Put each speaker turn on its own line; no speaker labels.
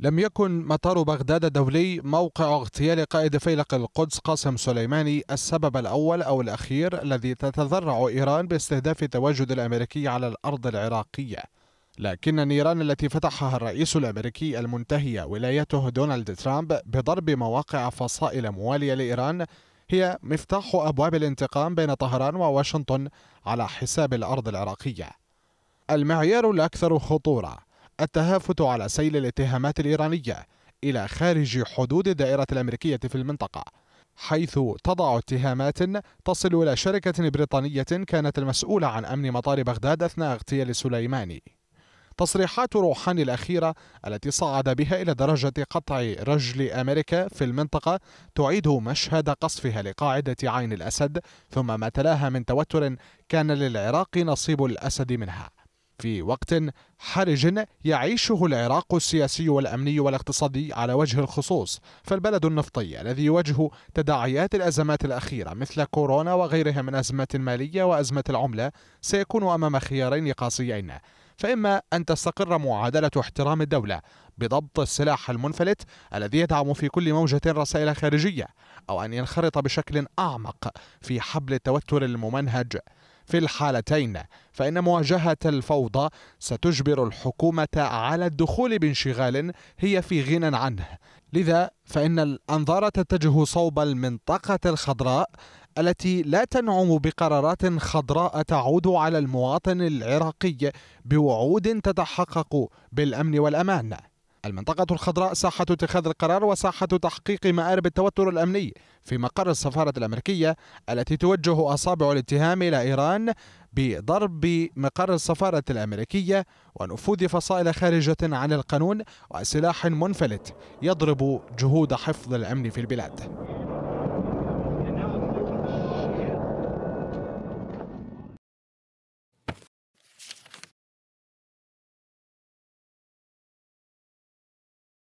لم يكن مطار بغداد الدولي موقع اغتيال قائد فيلق القدس قاسم سليماني السبب الأول أو الأخير الذي تتذرع إيران باستهداف التواجد الأمريكي على الأرض العراقية لكن النيران التي فتحها الرئيس الأمريكي المنتهي ولايته دونالد ترامب بضرب مواقع فصائل موالية لإيران هي مفتاح أبواب الانتقام بين طهران وواشنطن على حساب الأرض العراقية المعيار الأكثر خطورة التهافت على سيل الاتهامات الإيرانية إلى خارج حدود الدائرة الأمريكية في المنطقة حيث تضع اتهامات تصل إلى شركة بريطانية كانت المسؤولة عن أمن مطار بغداد أثناء اغتيال سليماني تصريحات روحاني الأخيرة التي صعد بها إلى درجة قطع رجل أمريكا في المنطقة تعيد مشهد قصفها لقاعدة عين الأسد ثم ما تلاها من توتر كان للعراق نصيب الأسد منها في وقت حرج يعيشه العراق السياسي والأمني والاقتصادي على وجه الخصوص فالبلد النفطي الذي يواجه تداعيات الأزمات الأخيرة مثل كورونا وغيرها من أزمات ماليه وأزمة العملة سيكون أمام خيارين قاسيين فإما أن تستقر معادلة احترام الدولة بضبط السلاح المنفلت الذي يدعم في كل موجة رسائل خارجية أو أن ينخرط بشكل أعمق في حبل التوتر الممنهج في الحالتين فإن مواجهة الفوضى ستجبر الحكومة على الدخول بانشغال هي في غنى عنه لذا فإن الأنظار تتجه صوب المنطقة الخضراء التي لا تنعم بقرارات خضراء تعود على المواطن العراقي بوعود تتحقق بالأمن والأمان المنطقة الخضراء ساحة اتخاذ القرار وساحة تحقيق مآرب التوتر الأمني في مقر السفارة الأمريكية التي توجه أصابع الاتهام إلى إيران بضرب مقر السفارة الأمريكية ونفوذ فصائل خارجة عن القانون وسلاح منفلت يضرب جهود حفظ الأمن في البلاد